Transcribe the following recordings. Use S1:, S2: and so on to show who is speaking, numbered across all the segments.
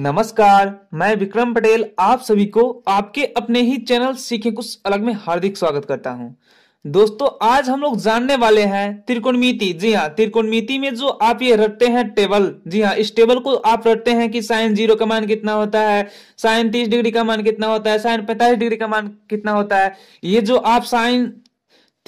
S1: नमस्कार मैं विक्रम पटेल आप सभी को आपके अपने ही चैनल सीखे कुछ अलग में हार्दिक स्वागत करता हूं दोस्तों आज हम लोग जानने वाले हैं त्रिकोणमिति जी हाँ त्रिकोणमिति में जो आप ये रटते हैं टेबल जी हाँ इस टेबल को आप रटते हैं कि साइन जीरो का मान कितना होता है साइन तीस डिग्री का मान कितना होता है साइन पैंतालीस डिग्री का मान कितना होता है ये जो आप साइन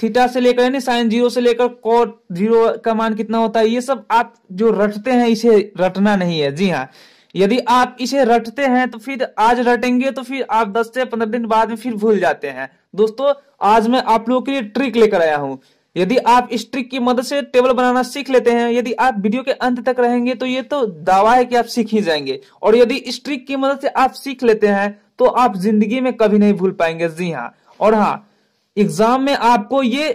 S1: थीटा से लेकर यानी साइन जीरो से लेकर कोट जीरो का मान कितना होता है ये सब आप जो रटते हैं इसे रटना नहीं है जी हाँ यदि आप इसे रटते हैं तो फिर आज रटेंगे तो फिर आप 10 से 15 दिन बाद में फिर भूल जाते हैं दोस्तों आज मैं आप लोगों के लिए ट्रिक लेकर आया हूँ यदि आप इस ट्रिक की मदद से टेबल बनाना सीख लेते हैं यदि आप वीडियो के अंत तक रहेंगे तो ये तो दावा है कि आप सीख ही जाएंगे और यदि इस ट्रिक की मदद से आप सीख लेते हैं तो आप जिंदगी में कभी नहीं भूल पाएंगे जी हाँ और हाँ एग्जाम में आपको ये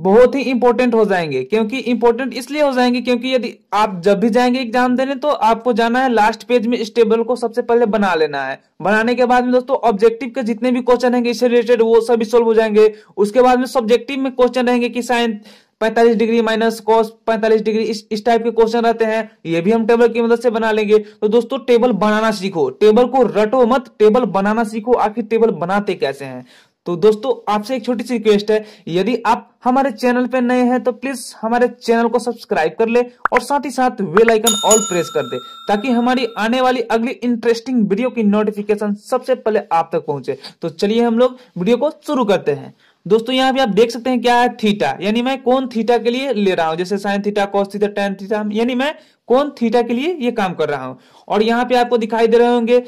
S1: बहुत ही इंपॉर्टेंट हो जाएंगे क्योंकि इंपॉर्टेंट इसलिए हो जाएंगे क्योंकि यदि आप जब भी जाएंगे एग्जाम देने तो आपको जाना है लास्ट पेज में इस टेबल को सबसे पहले बना लेना है बनाने के बाद में दोस्तों ऑब्जेक्टिव के जितने भी क्वेश्चन रहेंगे इससे रिलेटेड वो सभी सोल्व हो जाएंगे उसके बाद में सब्जेक्टिव में क्वेश्चन रहेंगे कि साइंस पैंतालीस डिग्री माइनस कॉस पैंतालीस डिग्री इस इस टाइप के क्वेश्चन रहते हैं ये भी हम टेबल की मदद से बना लेंगे तो दोस्तों टेबल बनाना सीखो टेबल को रटो मत टेबल बनाना सीखो आखिर टेबल बनाते कैसे हैं तो दोस्तों आपसे एक छोटी सी रिक्वेस्ट है यदि आप हमारे चैनल पर नए हैं तो प्लीज हमारे चैनल को सब्सक्राइब कर ले और साथ ही साथ वेल आइकन ऑल प्रेस कर दे ताकि हमारी आने वाली अगली इंटरेस्टिंग वीडियो की नोटिफिकेशन सबसे पहले आप तक पहुंचे तो चलिए हम लोग वीडियो को शुरू करते हैं दोस्तों यहाँ पे आप देख सकते हैं क्या है थीटा यानी मैं कौन थीटा के लिए ले रहा हूँ जैसे sine theta cos theta tan theta यानी मैं कौन थीटा के लिए ये काम कर रहा हूँ और यहाँ पे आपको दिखाई दे रहे होंगे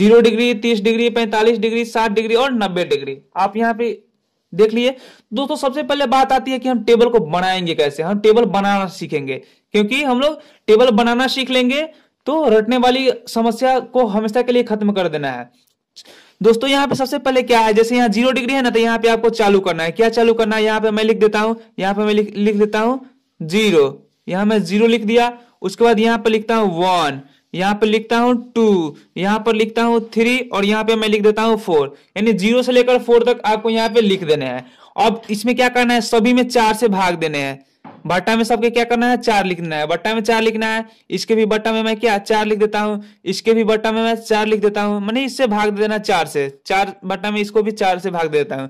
S1: जीरो डिग्री तीस डिग्री पैंतालीस डिग्री साठ डिग्री और नब्बे डिग्री आप यहाँ पे देख लिए दोस्तों सबसे पहले बात आती है कि हम टेबल को बनाएंगे कैसे हम टेबल बनाना सीखेंगे क्योंकि हम लोग टेबल बनाना सीख लेंगे तो रटने वाली समस्या को हमेशा के लिए खत्म कर देना है दोस्तों यहाँ पे सबसे पहले क्या है जैसे यहाँ जीरो डिग्री है ना तो यहाँ पे आपको चालू करना है क्या चालू करना है यहाँ पे मैं लिख देता हूँ यहाँ पे मैं लिख, लिख देता हूँ जीरो यहाँ मैं जीरो लिख दिया उसके बाद यहाँ पे लिखता हूँ वन यहाँ पे लिखता हूँ टू यहाँ पर लिखता हूँ थ्री और यहाँ पे मैं लिख देता हूँ फोर यानी जीरो से लेकर फोर तक आपको यहाँ पे लिख देने हैं अब इसमें क्या करना है सभी में चार से भाग देने हैं बट्टा में सबके क्या करना है चार लिखना है बट्टा में चार लिखना है इसके भी बट्टा में मैं क्या चार लिख देता हूँ इसके भी बट्टा में मैं चार लिख देता हूँ मैंने इससे भाग दे देना चार से चार बट्टा में इसको भी चार से भाग दे देता हूँ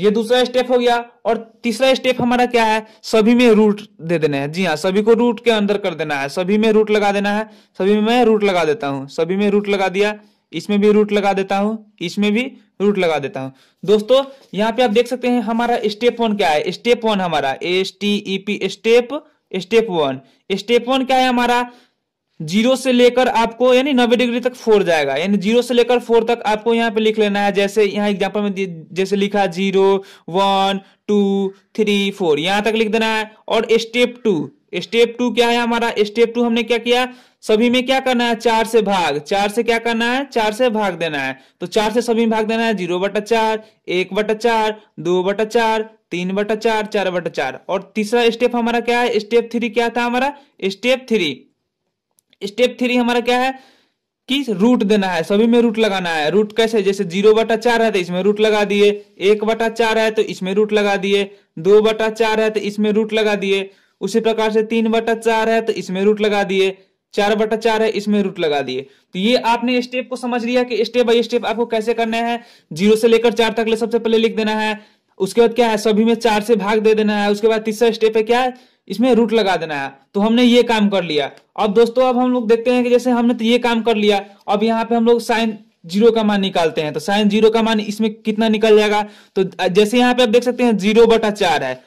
S1: ये दूसरा स्टेप हो गया और तीसरा स्टेप हमारा क्या है सभी में रूट दे देना है जी हाँ सभी को रूट के अंदर कर देना है सभी में रूट लगा देना है सभी में मैं रूट लगा देता हूँ सभी में रूट लगा दिया इसमें भी रूट लगा देता हूँ इसमें भी रूट लगा देता हूँ दोस्तों यहाँ पे आप देख सकते हैं हमारा स्टेप वन क्या है स्टेप वन हमारा S T E P step step one step one क्या है हमारा जीरो से लेकर आपको यानी नब्बे डिग्री तक फोर जाएगा यानी जीरो से लेकर फोर तक आपको यहाँ पे लिख लेना है जैसे यहाँ एग्जाम्पल में जैसे लिखा zero one two three four यहाँ तक लिख देना है और स्टेप टू स्टेप टू क्या है हमारा स्टेप टू हमने क्या किया सभी में क्या करना है चार से भाग चार से क्या करना है चार से भाग देना है तो चार से सभी में भाग देना है जीरो बटा चार एक बटा चार दो बटा चार तीन बटा चार चार बटा चार और तीसरा स्टेप हमारा क्या है स्टेप थ्री क्या था हमारा स्टेप थ्री स्टेप थ्री हमारा क्या है कि रूट देना है सभी में रूट लगाना है रूट कैसे जैसे जीरो बटा चार है तो इसमें रूट लगा दिए एक बटा चार है तो इसमें रूट लगा दिए दो बटा चार है तो इसमें रूट लगा दिए उसी प्रकार से तीन बटा चार है तो इसमें रूट लगा दिए चार बटा चार है इसमें रूट लगा दिए तो ये आपने स्टेप को समझ लिया कि स्टेप बाई स्टेप आपको कैसे करना है जीरो से लेकर चार तक ले सबसे पहले लिख देना है उसके बाद क्या है सभी में चार से भाग दे देना है उसके बाद तीसरा स्टेप है क्या है इसमें रूट लगा देना है तो हमने ये काम कर लिया अब दोस्तों अब हम लोग देखते हैं कि जैसे हमने तो ये काम कर लिया अब यहाँ पे हम लोग साइन जीरो का मान निकालते हैं तो साइन जीरो का मान इसमें कितना निकल जाएगा तो जैसे यहाँ पे आप देख सकते हैं जीरो बटा चार है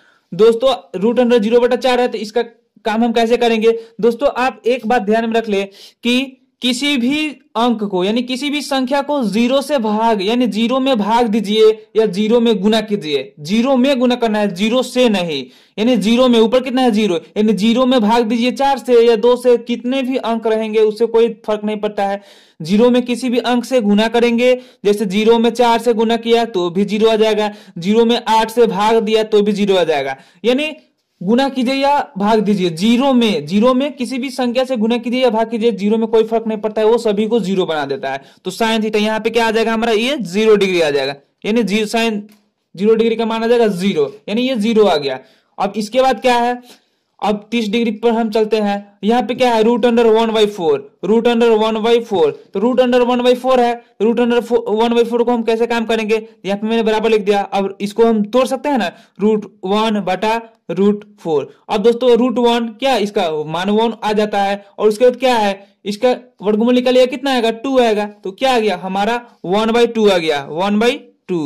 S1: दोस्तों रूट अंडर जीरो बटा चार है तो इसका काम हम कैसे करेंगे दोस्तों आप एक बात ध्यान में रख ले कि किसी भी अंक को यानी किसी भी संख्या को जीरो से भाग यानी जीरो में भाग दीजिए या जीरो में गुना कीजिए जीरो में गुना करना है जीरो से नहीं यानी जीरो में ऊपर कितना है जीरो यानी जीरो में भाग दीजिए चार से या दो से कितने भी अंक रहेंगे उससे कोई फर्क नहीं पड़ता है जीरो में किसी भी अंक से गुना करेंगे जैसे जीरो में चार से गुना किया तो भी जीरो आ जाएगा जीरो में आठ से भाग दिया तो भी जीरो आ जाएगा यानी गुना कीजिए या भाग दीजिए जीरो में जीरो में किसी भी संख्या से गुना कीजिए या भाग कीजिए जीरो में कोई फर्क नहीं पड़ता है वो सभी को जीरो बना देता है तो साइन थीटा यहाँ पे क्या आ जाएगा हमारा ये जीरो डिग्री आ जाएगा यानी जीरो साइन जीरो डिग्री का मान आ जाएगा जीरो यानी ये जीरो आ गया अब इसके बाद क्या है अब 30 डिग्री पर हम चलते हैं यहाँ पे क्या है root under one by four root under one by four तो root under one by four है root under one by four को हम कैसे काम करेंगे यहाँ पे मैंने बराबर लिख दिया अब इसको हम तोड़ सकते हैं ना रूट वन बटा रूट फोर अब दोस्तों रूट वन क्या इसका मान वन आ जाता है और उसके बाद क्या है इसका वर्गमूल निकालिएगा कितना आएगा टू आएगा तो क्या आ गया हमारा वन बाई टू आ गया one by two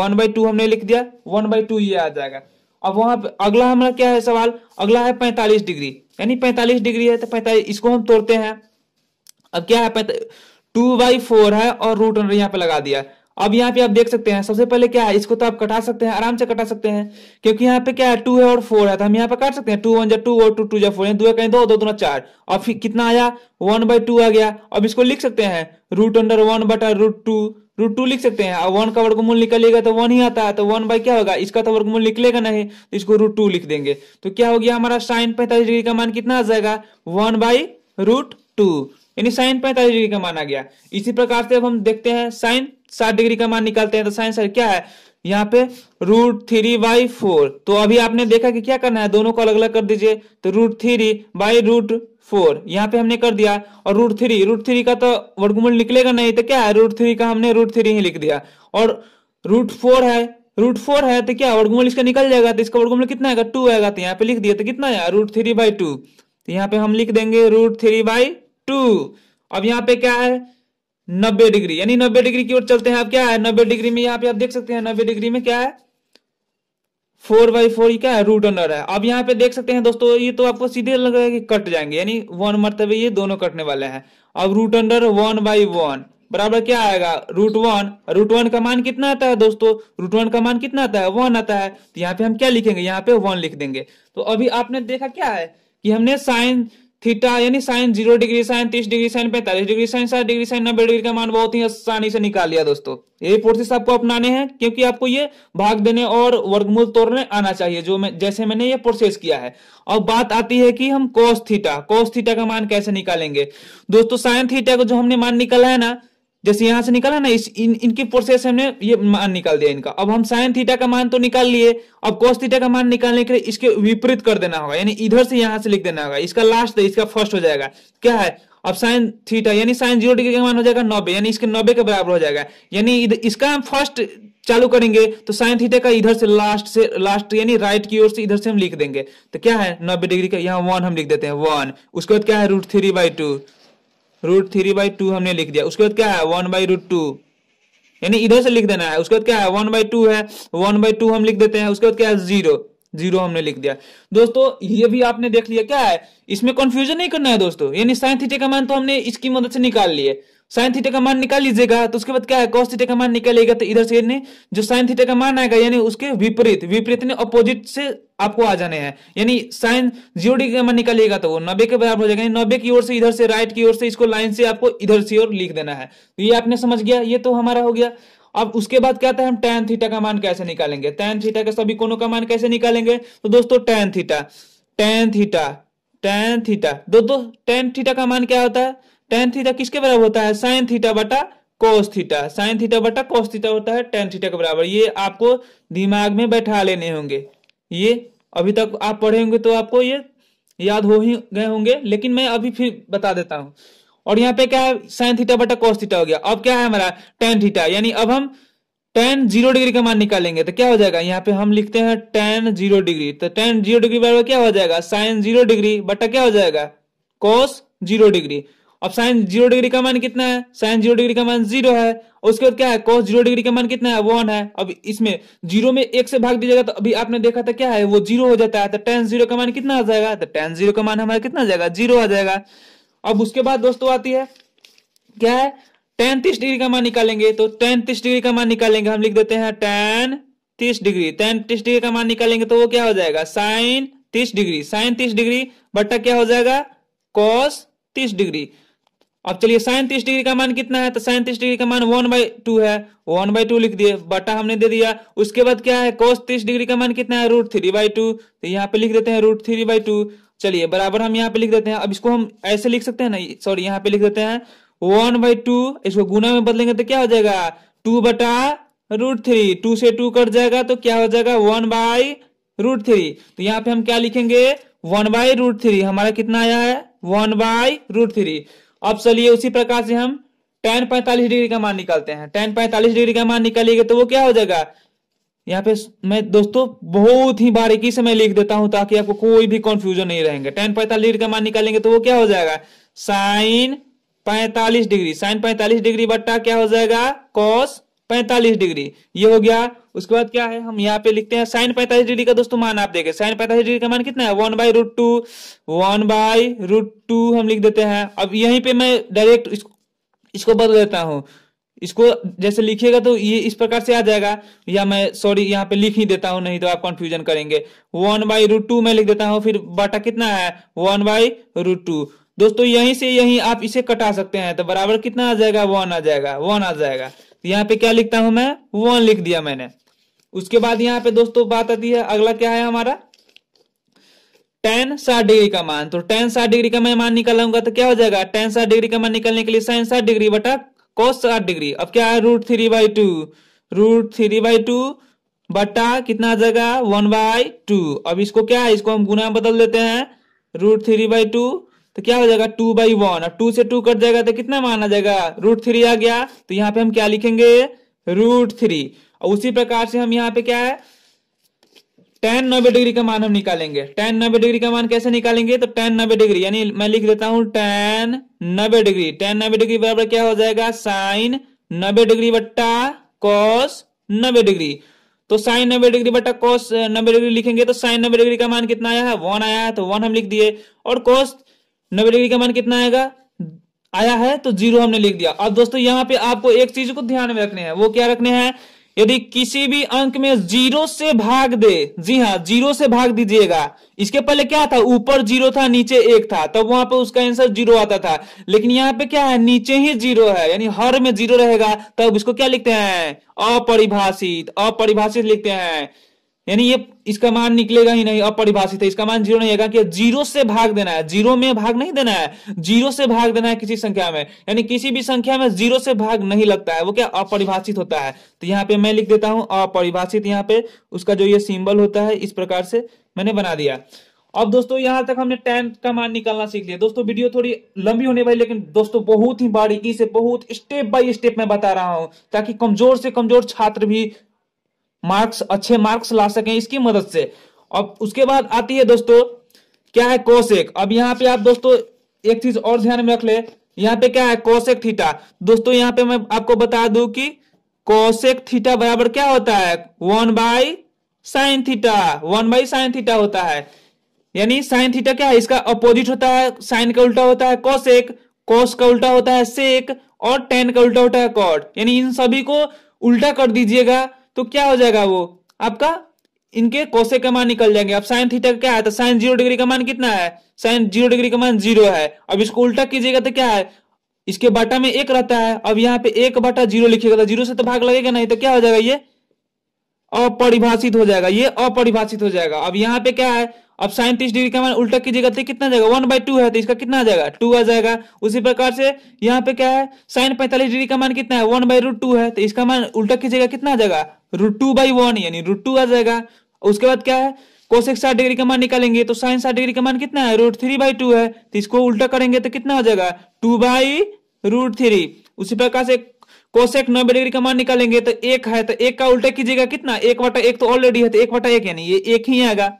S1: one by two हमने लिख दिया वन बाई टू ये आ जाएगा अब वहां पर अगला हमारा क्या है सवाल अगला है पैंतालीस डिग्री यानी पैंतालीस डिग्री है तो पैंतालीस इसको हम तोड़ते हैं अब क्या है टू बाई फोर है और रूट अंडर यहाँ पे लगा दिया है अब यहाँ पे आप देख सकते हैं सबसे पहले क्या है इसको तो आप कटा सकते हैं आराम से कटा सकते हैं क्योंकि यहाँ पे क्या है टू है और फोर है तो हम यहाँ पे काट सकते हैं टू वन जो टू और टू टू जो फोर दो कहीं दो दो दोनों चार और फिर कितना आया वन बाई टू आ गया अब इसको लिख सकते हैं रूट अंडर वन बटर रूट टू रूट टू लिख सकते हैं वन का वर्गमूल निकलेगा तो वन ही आता है तो वन बाई क्या होगा इसका तो वर्गमूल निकलेगा नहीं तो इसको रूट टू लिख देंगे तो क्या हो गया हमारा साइन पैंतालीस डिग्री का मान कितना आ जाएगा वन बाई रूट टू यानी साइन पैंतालीस डिग्री का मान आ गया इसी प्रकार से अब हम देखते हैं साइन साठ डिग्री का मान निकालते हैं तो साइन सर क्या है यहाँ पे रूट थ्री बाई फोर तो अभी आपने देखा कि क्या करना है दोनों को अलग अलग कर दीजिए तो root three by root four यहाँ पे हमने कर दिया और रूट थ्री रूट थ्री का तो वर्गमूल निकलेगा नहीं तो क्या है रूट थ्री का हमने रूट थ्री ही लिख दिया और रूट फोर है रूट फोर है तो क्या वर्गमूल इसका निकल जाएगा तो इसका वर्गमूल कितना आएगा टू आएगा तो यहाँ पे लिख दिया तो कितना आया रूट थ्री बाई टू तो यहाँ पे हम लिख देंगे रूट थ्री बाई टू अब यहाँ पे क्या है नब्बे डिग्री यानी नब्बे डिग्री की ओर चलते हैं अब क्या है नब्बे डिग्री में यहाँ पे आप देख सकते हैं नब्बे डिग्री में क्या है फोर बाई फोर क्या है रूट अंडर है अब यहाँ पे देख सकते हैं दोस्तों ये तो आपको सीधे लग रहा है कि कट जाएंगे यानी वन मरते हुए ये दोनों कटने वाले हैं अब root under one by one बराबर क्या आएगा रूट वन रूट वन का मान कितना आता है दोस्तों रूट वन का मान कितना आता है वन आता है तो यहाँ पे हम क्या लिखेंगे यहाँ पे वन लिख देंगे तो अभी आपने देखा क्या है कि हमने साइन थीटा यानी साइन जीरो डिग्री साइन तीस डिग्री साइन पैंतालीस डिग्री साइन साठ डिग्री साइन नब्बे डिग्री का मान बहुत ही आसानी से निकाल लिया दोस्तों ये फोर्सेस आपको अपनाने हैं क्योंकि आपको ये भाग देने और वर्गमूल तोड़ने आना चाहिए जो मैं जैसे मैंने ये प्रोसेस किया है और बात आती है कि हम कोस थीटा कोस थीटा का मान कैसे निकालेंगे दोस्तों साइन थीटा को जो हमने मान निकाला है ना जैसे यहां से निकाला ना इस इन, इनकी प्रोसेस हमने ये मान निकाल दिया इनका अब हम साइन थीटा का मान तो निकाल लिए अब कोस थीटा का मान निकालने के लिए इसके विपरीत कर देना होगा यानी इधर से यहां से लिख देना होगा इसका लास्ट इसका फर्स्ट हो जाएगा क्या है अब साइन थीटा यानी साइन जीरो डिग्री का मान हो जाएगा नब्बे यानी इसके नब्बे के बराबर हो जाएगा यानी इसका हम फर्स्ट चालू करेंगे तो साइन थीटा का इधर से लास्ट से लास्ट यानी राइट की ओर से इधर से हम लिख देंगे तो क्या है नब्बे डिग्री का यहाँ वन हम लिख देते हैं वन उसके बाद क्या है root three by two root three by two हमने लिख दिया उसके बाद क्या है वन बाई रूट टू यानी इधर से लिख देना है उसके बाद क्या है वन बाई टू है वन बाई टू हम लिख देते हैं उसके बाद क्या है जीरो जीरो हमने लिख दिया दोस्तों ये भी आपने देख लिया क्या है इसमें कंफ्यूजन नहीं करना है दोस्तों यानी साइन का मान तो हमने इसकी मदद से निकाल लिया साइन थीटा का मान निकाल लीजिएगा तो उसके बाद क्या है कॉस थीटा का मान निकालिएगा तो इधर से जो साइन थीटा का मान आएगा यानी उसके विपरीत विपरीत ने अपोजिट से आपको आ जाने हैं यानी साइन जीरो डिग्री का मान निकालिएगा तो वो नब्बे के बराबर हो जाएगा नब्बे की ओर से इधर से राइट की ओर से इसको लाइन से आपको इधर से ओर लिख देना है तो ये आपने समझ गया ये तो हमारा हो गया अब उसके बाद क्या था हम टेन थीटा का मान कैसे निकालेंगे टेन थीटा के सभी कोनों का मान कैसे निकालेंगे तो दोस्तों tan theta tan theta tan theta दोस्तों टेन थीटा का मान क्या होता है टेन थीटा किसके बराबर होता है साइन थीटा बटा कोस थीटा साइन थीटा बटा कोस थीटा होता है टेन थीटा के बराबर ये आपको दिमाग में बैठा लेने होंगे ये अभी तक आप पढ़े होंगे तो आपको ये याद हो ही गए होंगे लेकिन मैं अभी फिर बता देता हूँ और यहाँ पे क्या है साइन थीटा बटा कोस थीटा हो गया अब क्या है हमारा टेन थीटा यानी अब हम टेन जीरो डिग्री का मान निकालेंगे तो क्या हो जाएगा यहाँ पे हम लिखते हैं टेन जीरो डिग्री तो टेन जीरो डिग्री बराबर क्या हो जाएगा साइन जीरो डिग्री बटा क्या हो जाएगा कोस जीरो डिग्री अब साइन जीरो डिग्री का मान कितना है साइन जीरो डिग्री का मान जीरो है उसके बाद क्या है कॉस जीरो डिग्री का मान कितना है वन है अब इसमें जीरो में एक से भाग दीजिएगा तो अभी आपने देखा था क्या है वो जीरो हो जाता है तो टेन जीरो का मान कितना आ जाएगा तो टेन जीरो का मान हमारा कितना जाएगा जीरो आ जाएगा अब उसके बाद दोस्तों आती है क्या है टेन तीस डिग्री का मान निकालेंगे तो टेन तीस डिग्री का मान निकालेंगे हम लिख देते हैं टेन तीस डिग्री टेन तीस डिग्री का मान निकालेंगे तो वो क्या हो जाएगा साइन तीस डिग्री साइन तीस डिग्री बट्टा क्या हो जाएगा कॉस तीस डिग्री अब चलिए साइन तीस डिग्री का मान कितना है तो साइन तीस डिग्री का मान वन बाई टू है वन बाई टू लिख दिए बटा हमने दे दिया उसके बाद क्या है कोस तीस डिग्री का मान कितना है रूट थ्री बाई टू तो यहाँ पे लिख देते हैं रूट थ्री बाई टू चलिए बराबर हम यहाँ पे लिख देते हैं अब इसको हम ऐसे लिख सकते हैं ना सॉरी यहाँ पे लिख देते हैं वन बाई टू इसको गुना में बदलेंगे तो क्या हो जाएगा टू बटा रूट थ्री टू से टू कट जाएगा तो क्या हो जाएगा वन बाई रूट थ्री तो यहाँ पे हम क्या लिखेंगे वन बाई रूट थ्री हमारा कितना आया है वन बाई रूट थ्री अब चलिए उसी प्रकार से हम टेन पैंतालीस डिग्री का मान निकालते हैं टेन पैंतालीस डिग्री का मान निकालिएगा तो वो क्या हो जाएगा यहाँ पे मैं दोस्तों बहुत ही बारीकी से मैं लिख देता हूं ताकि आपको कोई भी कंफ्यूजन नहीं रहेंगे टेन पैंतालीस डिग्री का मान निकालेंगे तो वो क्या हो जाएगा साइन पैंतालीस डिग्री साइन पैंतालीस डिग्री बट्टा क्या हो जाएगा कॉस पैंतालीस डिग्री ये हो गया उसके बाद क्या है हम यहाँ पे लिखते हैं साइन पैंतालीस डिग्री का दोस्तों मान आप देखें साइन पैंतालीस डिग्री का मान कितना है one by root two one by root two हम लिख देते हैं अब यहीं पे मैं डायरेक्ट इसको, इसको बदल देता हूँ इसको जैसे लिखिएगा तो ये इस प्रकार से आ जाएगा या मैं सॉरी यहाँ पे लिख ही देता हूँ नहीं तो आप कंफ्यूजन करेंगे वन बाई रूट टू मैं लिख देता हूँ फिर बाटा कितना है वन बाई रूट टू दोस्तों यहीं से यहीं आप इसे कटा सकते हैं तो बराबर कितना आ जाएगा वन आ जाएगा वन आ जाएगा तो यहाँ पे क्या लिखता हूं मैं वन लिख दिया मैंने उसके बाद यहाँ पे दोस्तों बात आती है अगला क्या है हमारा टेन साठ डिग्री का मान तो टेन साठ डिग्री का मैं मान निकालूंगा तो क्या हो जाएगा टेन साठ डिग्री का मान निकालने के लिए साइन साठ डिग्री बटा कॉस साठ डिग्री अब क्या है root three by two root three by two बटा कितना आ जाएगा वन बाई टू अब इसको क्या है इसको हम गुना बदल देते हैं रूट थ्री बाई टू तो क्या हो जाएगा टू बाई वन और टू से टू कट जाएगा तो कितना मान आ जाएगा रूट थ्री आ गया तो यहाँ पे हम क्या लिखेंगे रूट थ्री और उसी प्रकार से हम यहाँ पे क्या है टेन नब्बे डिग्री का मान हम निकालेंगे टेन नब्बे डिग्री का मान कैसे निकालेंगे तो टेन नब्बे डिग्री यानी मैं लिख देता हूं टेन नब्बे डिग्री टेन नब्बे डिग्री बराबर क्या हो जाएगा साइन नब्बे डिग्री बट्टा कॉस नब्बे डिग्री तो साइन नब्बे डिग्री बट्टा कॉस नब्बे डिग्री लिखेंगे तो साइन नब्बे डिग्री का मान कितना आया है वन आया है तो वन हम लिख दिए और कॉस नब्बे डिग्री का मान कितना आएगा आया है तो जीरो हमने लिख दिया अब दोस्तों यहाँ पे आपको एक चीज को ध्यान में रखने हैं वो क्या रखने हैं यदि किसी भी अंक में जीरो से भाग दे जी हाँ जीरो से भाग दीजिएगा इसके पहले क्या था ऊपर जीरो था नीचे एक था तब वहां पर उसका आंसर जीरो आता था लेकिन यहाँ पे क्या है नीचे ही जीरो है यानी हर में जीरो रहेगा तब इसको क्या लिखते हैं अपरिभाषित अपरिभाषित लिखते हैं यानी ये इसका मान निकलेगा ही नहीं अपरिभाषित है इसका मान जीरो नहीं कि जीरो से भाग देना है जीरो में भाग नहीं देना है जीरो से भाग देना है किसी संख्या में यानी किसी भी संख्या में जीरो से भाग नहीं लगता है वो क्या अपरिभाषित होता है तो यहाँ पे मैं लिख देता हूं अपरिभाषित यहाँ पे उसका जो ये सिंबल होता है इस प्रकार से मैंने बना दिया अब दोस्तों यहाँ तक हमने टेन का मान निकालना सीख लिया दोस्तों वीडियो थोड़ी लंबी होने वाली लेकिन दोस्तों बहुत ही बारीकी से बहुत स्टेप बाय स्टेप मैं बता रहा हूं ताकि कमजोर से कमजोर छात्र भी मार्क्स अच्छे मार्क्स ला सकें इसकी मदद से अब उसके बाद आती है दोस्तों क्या है कोशेक अब यहाँ पे आप दोस्तों एक चीज और ध्यान में रख ले यहाँ पे क्या है कोशेक थीटा दोस्तों यहाँ पे मैं आपको बता दू की कोशेक थीटा बराबर क्या होता है one by sine theta one by sine theta होता है यानी साइन थीटा क्या है इसका अपोजिट होता है साइन का उल्टा होता है कोशेक कोस का उल्टा होता है सेक और टेन का उल्टा होता है कॉट यानी इन सभी को उल्टा कर दीजिएगा तो क्या हो जाएगा वो आपका इनके कोसे का मान निकल जाएंगे अब साइन थीटा क्या है तो साइन जीरो डिग्री का मान कितना है साइन जीरो डिग्री का मान जीरो है अब इसको उल्टा कीजिएगा तो क्या है इसके बाटा में एक रहता है अब यहाँ पे एक बाटा जीरो लिखिएगा तो जीरो से तो भाग लगेगा नहीं तो क्या हो जाएगा ये अपरिभाषित हो जाएगा ये अपरिभाषित हो जाएगा अब यहाँ पे क्या है अब साइन तीस डिग्री का मान उल्टा कीजिएगा तो कितना जाएगा वन बाई टू है तो इसका कितना आ जाएगा टू आ जाएगा उसी प्रकार से यहाँ पे क्या है साइन पैंतालीस डिग्री का मान कितना है वन बाई रूट टू है तो इसका मान उल्टा कीजिएगा कितना आ जाएगा रूट टू बाई वन यानी रूट टू आ जाएगा उसके बाद क्या है कोसेक साठ डिग्री का मान निकालेंगे तो साइन साठ डिग्री का मान कितना है रूट थ्री बाई टू है तो इसको उल्टा करेंगे तो कितना हो जाएगा टू बाई रूट थ्री उसी प्रकार से कोसेक नब्बे डिग्री का मान निकालेंगे तो एक है तो एक का उल्टा कीजिएगा कितना एक वाटा एक तो ऑलरेडी है तो एक वाटा एक यानी ये एक ही आएगा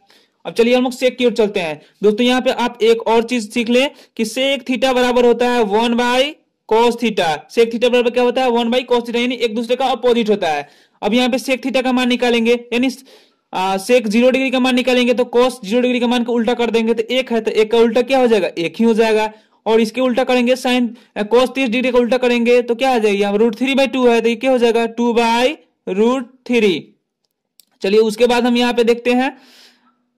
S1: अब चलिए हम लोग सेक की ओर चलते हैं दोस्तों यहाँ पे आप एक और चीज सीख लें कि सेक थीटा बराबर होता है one by cos theta sec theta बराबर क्या होता है वन बाई कॉस थीटा यानी एक दूसरे का अपोजिट होता है अब यहाँ पे सेक थीटा का मान निकालेंगे यानी सेक जीरो डिग्री का मान निकालेंगे तो कॉस जीरो डिग्री का मान को उल्टा कर देंगे तो एक है तो एक का उल्टा क्या हो जाएगा एक ही हो जाएगा और इसके उल्टा करेंगे साइन कॉस तीस डिग्री का उल्टा करेंगे तो क्या आ जाएगी यहाँ रूट थ्री बाई टू है तो ये क्या हो जाएगा टू बाई रूट थ्री चलिए उसके बाद हम यहाँ पे देखते हैं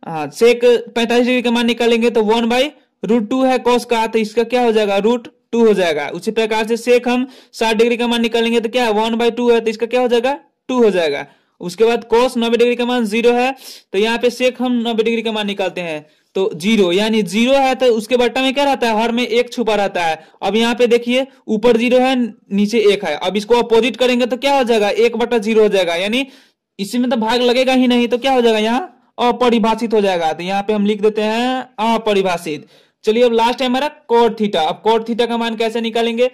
S1: सेक हाँ, तो पैंतालीस डिग्री का मान निकालेंगे तो वन बाई रूट टू है कॉस का तो इसका क्या हो जाएगा रूट टू हो जाएगा उसी प्रकार से सेक हम साठ डिग्री का मान निकालेंगे तो क्या है वन बाई टू है तो इसका क्या हो जाएगा टू हो जाएगा उसके बाद कॉस नब्बे डिग्री का मान जीरो है तो यहाँ पे सेक हम नब्बे डिग्री का मान निकालते हैं तो जीरो यानी जीरो है तो उसके बट्टा में क्या रहता है हर में एक छुपा रहता है अब यहाँ पे देखिए ऊपर जीरो है नीचे एक है अब इसको अपोजिट करेंगे तो क्या हो जाएगा एक बट्टा जीरो हो जाएगा यानी इसी में तो भाग लगेगा ही नहीं तो क्या हो जाएगा यहाँ अपरिभाषित हो जाएगा तो यहाँ पे हम लिख देते हैं अपरिभाषित चलिए अब लास्ट है हमारा कोट थीटा अब कोड थीटा का मान कैसे निकालेंगे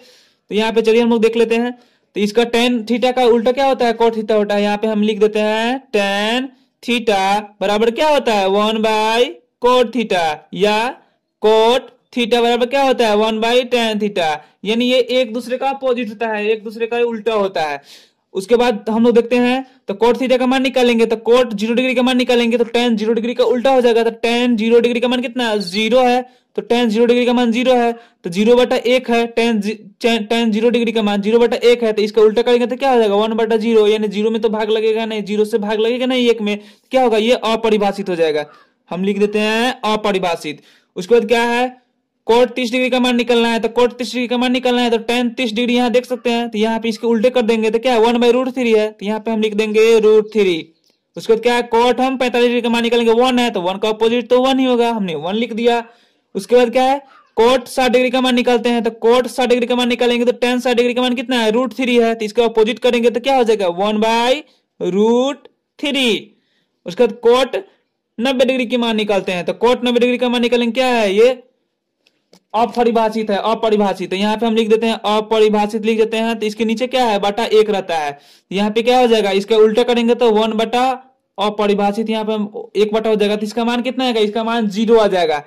S1: तो यहाँ पे चलिए हम लोग देख लेते हैं तो इसका टेन थीटा का उल्टा क्या होता है कोड थीटा होता है यहाँ पे हम लिख देते हैं टेन थीटा बराबर क्या होता है वन बाई कोट थीटा या कोट थीटा बराबर क्या होता है वन बाई टेन थीटा यानी ये एक दूसरे का अपोजिट होता है एक दूसरे का उल्टा होता है उसके बाद हम लोग देखते हैं तो कोट थीटा का मान निकालेंगे तो कोट जीरो डिग्री का मान निकालेंगे तो टेन जीरो डिग्री का उल्टा हो जाएगा तो टेन जीरो डिग्री का मान कितना जीरो है तो टेन जीरो डिग्री का मान जीरो है तो जीरो बटा एक है टेन टेन जीरो डिग्री का मान जीरो बटा एक है तो इसका उल्टा करेंगे तो क्या हो जाएगा वन बटा जीरो यानी जीरो में तो भाग लगेगा नहीं जीरो से भाग लगेगा नहीं एक में तो क्या होगा ये अपरिभाषित हो जाएगा हम लिख देते हैं अपरिभाषित उसके बाद क्या है कोट तीस डिग्री का मान निकलना है तो कोट तीस डिग्री का मान निकलना है तो टेन तीस डिग्री यहाँ देख सकते हैं तो यहाँ पे इसके उल्टे कर देंगे तो क्या वन बाई रूट थ्री है तो यहाँ पे हम लिख देंगे रूट थ्री उसके बाद क्या है कोट हम पैंतालीस डिग्री का मान निकालेंगे वन है तो वन का अपोजिट तो वन ही होगा हमने वन लिख दिया उसके बाद क्या है कोट साठ डिग्री का मान निकालते हैं तो कोट साठ डिग्री का मान निकालेंगे तो टेन साठ डिग्री का मान कितना है रूट थ्री है तो इसका अपोजिट करेंगे तो क्या हो जाएगा वन बाय रूट थ्री उसके बाद कोट नब्बे डिग्री की मान निकालते हैं तो कोट नब्बे डिग्री का मान निकालेंगे क्या है ये अपरिभाषित है अपरिभाषित यहाँ पे हम लिख देते हैं अपरिभाषित लिख देते हैं तो इसके नीचे क्या है बटा एक रहता है यहाँ पे क्या हो जाएगा इसका उल्टा करेंगे तो वन बटा अपरिभाषित यहाँ पे हम एक बटा हो जाएगा तो इसका मान कितना आएगा इसका मान जीरो आ जाएगा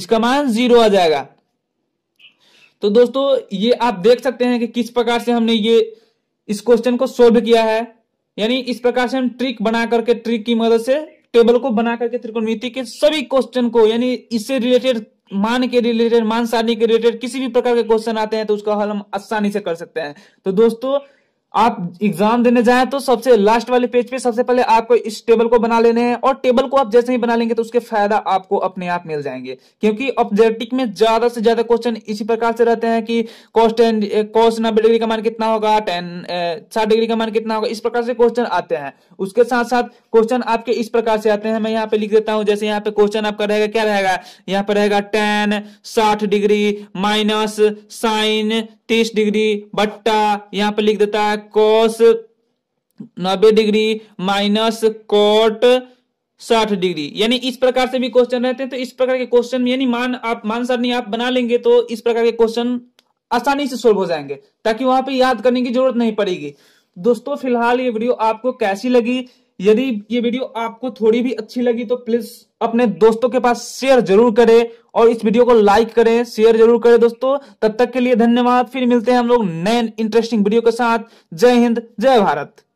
S1: इसका मान जीरो आ जाएगा तो दोस्तों ये आप देख सकते हैं कि किस प्रकार से हमने ये इस क्वेश्चन को सोल्व किया है यानी इस प्रकार से हम ट्रिक बना करके ट्रिक की मदद से टेबल को बना करके त्रिकोणमिति के सभी क्वेश्चन को यानी इससे रिलेटेड मान के रिलेटेड मान सारणी के रिलेटेड किसी भी प्रकार के क्वेश्चन आते हैं तो उसका हल हम आसानी से कर सकते हैं तो दोस्तों आप एग्जाम देने जाए तो सबसे लास्ट वाले पेज पे सबसे पहले आपको इस टेबल को बना लेने हैं और टेबल को आप जैसे ही बना लेंगे तो उसके फायदा आपको अपने आप मिल जाएंगे क्योंकि ऑब्जेक्टिव में ज्यादा से ज्यादा क्वेश्चन इसी प्रकार से रहते हैं कि कॉस्ट एंड कॉस्ट नब्बे डिग्री का मान कितना होगा टेन चार डिग्री का मान कितना होगा इस प्रकार से क्वेश्चन आते हैं उसके साथ साथ क्वेश्चन आपके इस प्रकार से आते हैं मैं यहाँ पे लिख देता हूँ जैसे यहाँ पे क्वेश्चन आपका रहेगा क्या रहेगा यहाँ पे रहेगा टेन साठ डिग्री माइनस साइन तीस डिग्री बट्टा यहाँ पर लिख देता है कॉस नब्बे डिग्री माइनस कॉट साठ डिग्री यानी इस प्रकार से भी क्वेश्चन रहते हैं तो इस प्रकार के क्वेश्चन यानी मान आप मान सरणी आप बना लेंगे तो इस प्रकार के क्वेश्चन आसानी से सोल्व हो जाएंगे ताकि वहां पर याद करने की जरूरत नहीं पड़ेगी दोस्तों फिलहाल ये वीडियो आपको कैसी लगी यदि ये वीडियो आपको थोड़ी भी अच्छी लगी तो प्लीज अपने दोस्तों के पास शेयर जरूर करें और इस वीडियो को लाइक करें शेयर जरूर करें दोस्तों तब तक के लिए धन्यवाद फिर मिलते हैं हम लोग नए इंटरेस्टिंग वीडियो के साथ जय हिंद जय भारत